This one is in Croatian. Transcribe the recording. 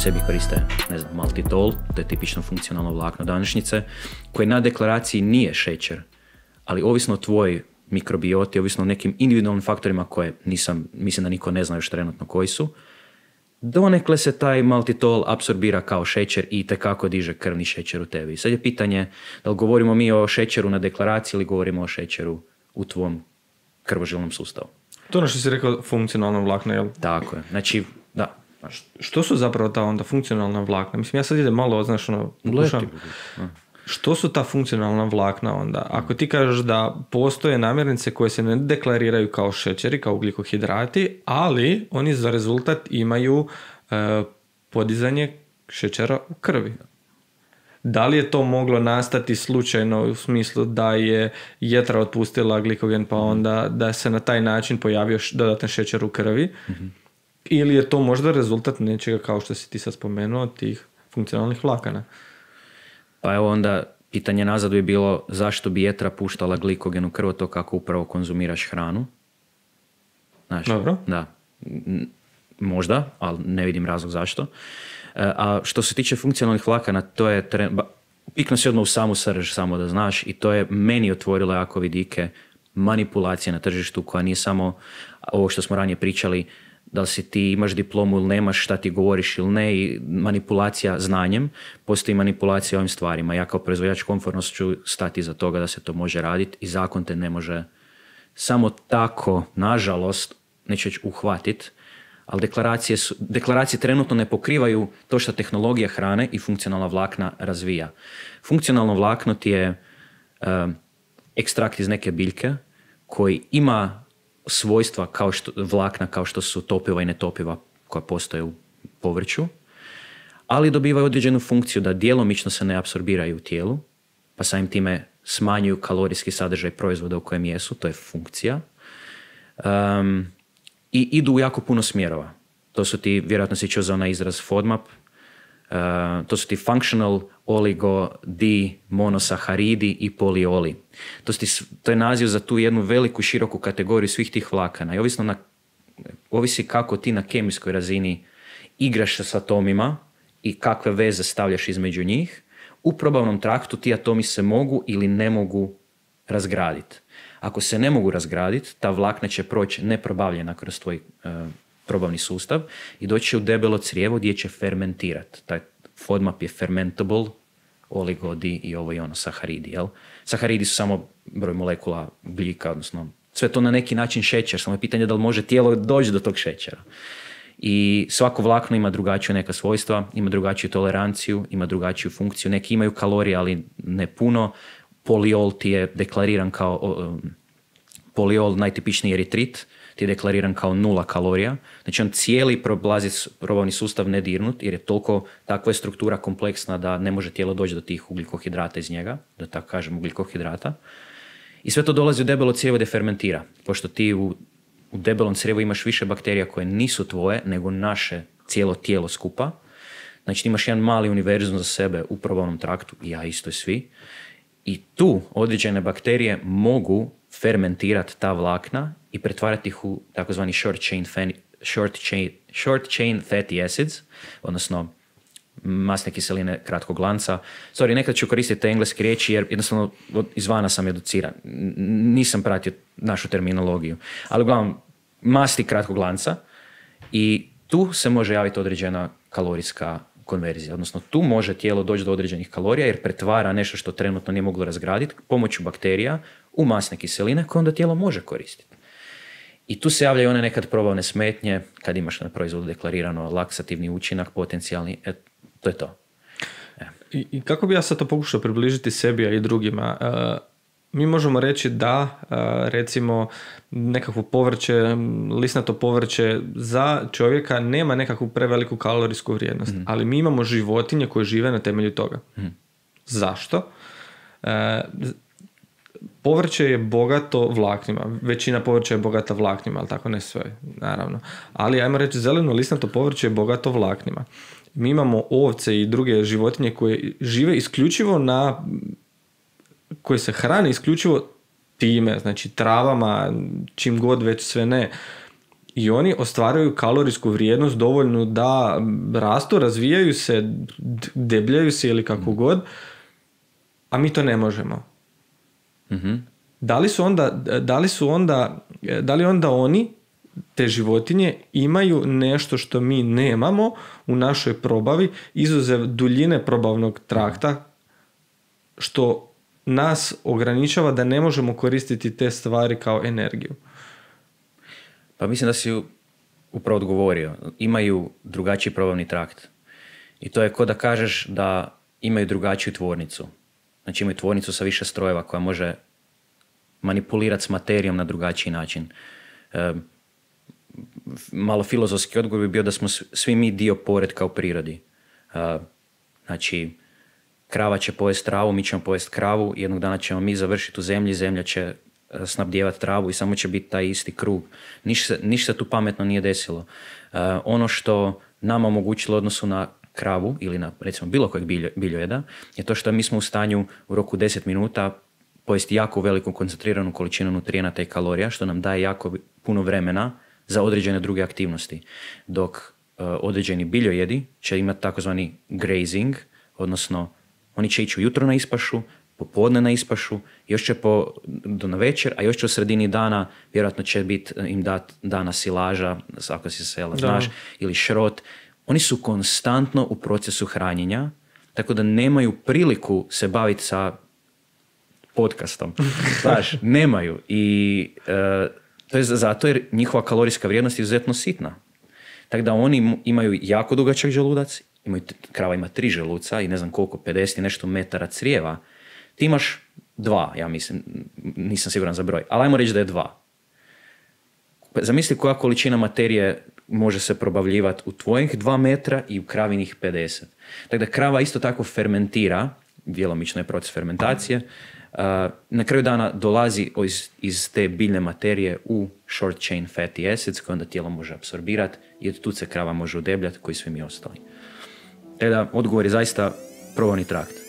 sebi koriste, ne znam, maltitol, to je tipično funkcionalno vlakno današnjice, koje na deklaraciji nije šećer, ali ovisno o tvojoj mikrobioti, ovisno o nekim individualnim faktorima koje nisam, mislim da niko ne zna još trenutno koji su, donekle se taj maltitol apsorbira kao šećer i tekako diže krvni šećer u tebi. sad je pitanje da li govorimo mi o šećeru na deklaraciji ili govorimo o šećeru u tvom krvožilnom sustavu. To ono što si rekao funkcionalno vlakno, jel? Tako je. Znači, što su zapravo ta onda funkcionalna vlakna? Mislim, ja sad idem malo, znaš, ono, što su ta funkcionalna vlakna onda? Ako ti kažeš da postoje namirnice koje se ne deklariraju kao šećeri, kao ugljikohidrati, ali oni za rezultat imaju e, podizanje šećera u krvi. Da li je to moglo nastati slučajno u smislu da je jetra otpustila glikogen pa mhm. onda da se na taj način pojavio dodatan šećer u krvi? Mhm. Ili je to možda rezultat nečega kao što si ti sad spomenuo, tih funkcionalnih vlakana? Pa evo onda pitanje nazad je bilo zašto bi jetra puštala glikogen u krvotok kako upravo konzumiraš hranu? Znaš, Dobro. Da. Možda, ali ne vidim razlog zašto. E, a što se tiče funkcionalnih vlakana, to je tre... Pikno se odmah u samu srž, samo da znaš, i to je meni otvorilo jako vidike manipulacije na tržištu koja nije samo ovo što smo ranije pričali, da li si ti imaš diplomu ili nemaš, šta ti govoriš ili ne i manipulacija znanjem, postoji manipulacija ovim stvarima. Ja kao proizvođač konfornost ću stati za toga da se to može raditi i zakon te ne može samo tako, nažalost, neću reći uhvatit, ali deklaracije, deklaracije trenutno ne pokrivaju to što tehnologija hrane i funkcionalna vlakna razvija. Funkcionalno vlakno ti je eh, ekstrakt iz neke biljke koji ima svojstva kao što, vlakna kao što su topiva i netopiva koja postoje u povrću, ali dobivaju određenu funkciju da djelomično se ne apsorbiraju u tijelu, pa samim time smanjuju kalorijski sadržaj proizvoda u kojem jesu, to je funkcija. Um, I idu u jako puno smjerova. To su ti, vjerojatno si čuo za onaj izraz FODMAP, Eh, to su ti functional oligo di monosaharidi i polioli. To, to je naziv za tu jednu veliku široku kategoriju svih tih vlakana i ovisno na, ovisi kako ti na kemijskoj razini igraš sa atomima i kakve veze stavljaš između njih, u probavnom traktu ti atomi se mogu ili ne mogu razgraditi. Ako se ne mogu razgraditi, ta vlakna će proći neprobavljena kroz tvoj uh, probavni sustav i doći će u debelo crijevo gdje će fermentirati. Taj FODMAP je fermentable, oligodi i ovo i ono, saharidi. Jel? Saharidi su samo broj molekula gljika, odnosno sve to na neki način šećer, samo je pitanje da li može tijelo doći do tog šećera. I svako vlakno ima drugačije neka svojstva, ima drugačiju toleranciju, ima drugačiju funkciju. Neki imaju kalorije, ali ne puno. Poliol ti je deklariran kao um, poliol, najtipičniji eritrit, ti je deklariran kao nula kalorija. Znači on cijeli problazi probavni sustav ne dirnut jer je toliko, takva je struktura kompleksna da ne može tijelo doći do tih ugljikohidrata iz njega, da tako kažem ugljikohidrata. I sve to dolazi u debelo crijevo gdje fermentira, pošto ti u, u debelom crijevu imaš više bakterija koje nisu tvoje, nego naše cijelo tijelo skupa. Znači ti imaš jedan mali univerzum za sebe u probavnom traktu, i ja isto i svi. I tu određene bakterije mogu fermentirati ta vlakna i pretvarati ih u takozvani short chain, short short chain fatty acids, odnosno masne kiseline kratkog lanca. Sorry, nekad ću koristiti te engleske riječi jer jednostavno izvana sam educiran. Nisam pratio našu terminologiju. Ali uglavnom, masti kratkog lanca i tu se može javiti određena kalorijska konverzija. Odnosno, tu može tijelo doći do određenih kalorija jer pretvara nešto što trenutno nije moglo razgraditi pomoću bakterija u masne kiseline koje onda tijelo može koristiti. I tu se javljaju one nekad probavne smetnje kad imaš na proizvodu deklarirano laksativni učinak, potencijalni, e, to je to. E. I, kako bi ja sad to pokušao približiti sebi i drugima? E, mi možemo reći da, recimo, nekakvo povrće, lisnato povrće za čovjeka nema nekakvu preveliku kalorijsku vrijednost, mhm. ali mi imamo životinje koje žive na temelju toga. Mm. Zašto? povrće je bogato vlaknima. Većina povrća je bogata vlaknima, ali tako ne sve, naravno. Ali ajmo reći, zeleno lisnato povrće je bogato vlaknima. Mi imamo ovce i druge životinje koje žive isključivo na koje se hrane isključivo time, znači travama, čim god već sve ne. I oni ostvaraju kalorijsku vrijednost dovoljnu da rastu, razvijaju se, debljaju se ili kako god, a mi to ne možemo. Mhm. Da li su onda, da li su onda, da li onda oni te životinje imaju nešto što mi nemamo u našoj probavi izuzev duljine probavnog trakta što nas ograničava da ne možemo koristiti te stvari kao energiju. Pa mislim da si upravo odgovorio. Imaju drugačiji probavni trakt. I to je ko da kažeš da imaju drugačiju tvornicu. Znači imaju tvornicu sa više strojeva koja može manipulirati s materijom na drugačiji način. E, malo filozofski odgovor bi bio da smo svi mi dio poredka u prirodi. znači, krava će pojest travu, mi ćemo pojest kravu, jednog dana ćemo mi završiti u zemlji, zemlja će e, snabdjevati travu i samo će biti taj isti krug. Ništa, ništa tu pametno nije desilo. ono što nama omogućilo odnosu na kravu ili na recimo bilo kojeg biljojeda je to što mi smo u stanju u roku 10 minuta pojesti jako veliku koncentriranu količinu nutrijenata i kalorija što nam daje jako puno vremena za određene druge aktivnosti. Dok e, određeni biljojedi će imati takozvani grazing, odnosno oni će ići ujutro na ispašu, popodne na ispašu, još će po, do na večer, a još će u sredini dana, vjerojatno će biti e, im dat dana silaža, ako si sela, znaš, ili šrot, oni su konstantno u procesu hranjenja, tako da nemaju priliku se baviti sa podcastom. nemaju. I e, to je zato jer njihova kalorijska vrijednost je izuzetno sitna. Tako da oni imaju jako dugačak želudac, imaju, krava ima tri želuca i ne znam koliko, 50 i nešto metara crijeva. Ti imaš dva, ja mislim, nisam siguran za broj, ali ajmo reći da je dva. Zamisli koja količina materije može se probavljivati u tvojih 2 metra i u kravinih 50. Tako da krava isto tako fermentira, djelomično je proces fermentacije, na kraju dana dolazi iz, te biljne materije u short chain fatty acids koje onda tijelo može apsorbirati i od tu se krava može udebljati koji svi mi ostali. Tako da odgovor je zaista probavni trakt.